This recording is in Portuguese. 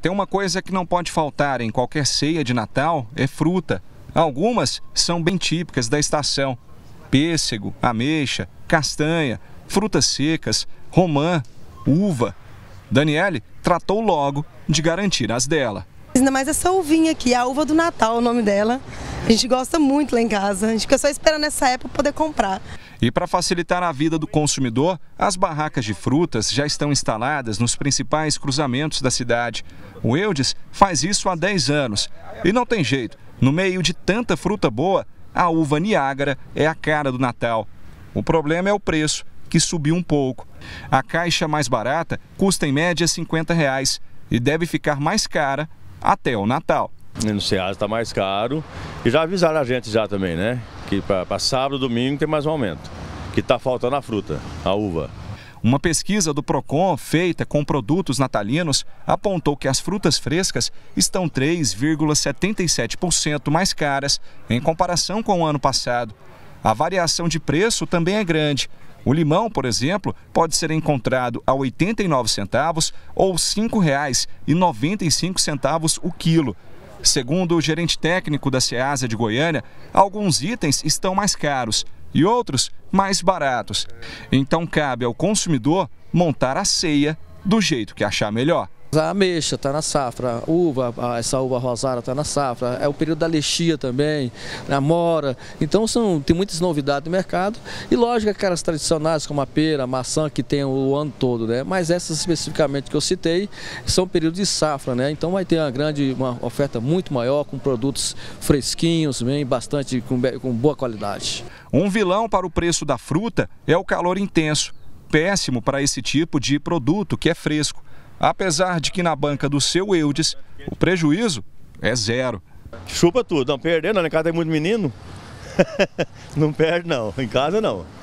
Tem uma coisa que não pode faltar em qualquer ceia de Natal: é fruta. Algumas são bem típicas da estação: pêssego, ameixa, castanha, frutas secas, romã, uva. Daniele tratou logo de garantir as dela. Ainda mais essa uvinha aqui, a uva do Natal, o nome dela. A gente gosta muito lá em casa, a gente fica só esperando essa época poder comprar. E para facilitar a vida do consumidor, as barracas de frutas já estão instaladas nos principais cruzamentos da cidade. O Eudes faz isso há 10 anos. E não tem jeito, no meio de tanta fruta boa, a uva Niágara é a cara do Natal. O problema é o preço, que subiu um pouco. A caixa mais barata custa em média 50 reais e deve ficar mais cara até o Natal. No Ceasa está mais caro e já avisaram a gente já também, né? que para sábado, domingo tem mais um aumento, que está faltando a fruta, a uva. Uma pesquisa do Procon feita com produtos natalinos apontou que as frutas frescas estão 3,77% mais caras em comparação com o ano passado. A variação de preço também é grande. O limão, por exemplo, pode ser encontrado a 89 centavos ou R$ 5,95 o quilo. Segundo o gerente técnico da SEASA de Goiânia, alguns itens estão mais caros e outros mais baratos. Então cabe ao consumidor montar a ceia do jeito que achar melhor. A ameixa está na safra, a uva, essa uva rosada está na safra, é o período da lexia também, né, a mora. Então são, tem muitas novidades no mercado e lógico aquelas tradicionais como a pera, a maçã que tem o ano todo, né? Mas essas especificamente que eu citei são períodos de safra, né? Então vai ter uma grande, uma oferta muito maior com produtos fresquinhos, bem, bastante com, com boa qualidade. Um vilão para o preço da fruta é o calor intenso péssimo para esse tipo de produto que é fresco. Apesar de que na banca do seu Eudes, o prejuízo é zero. Chupa tudo, não perde, não. Né? Em casa tem muito menino. não perde, não. Em casa, não.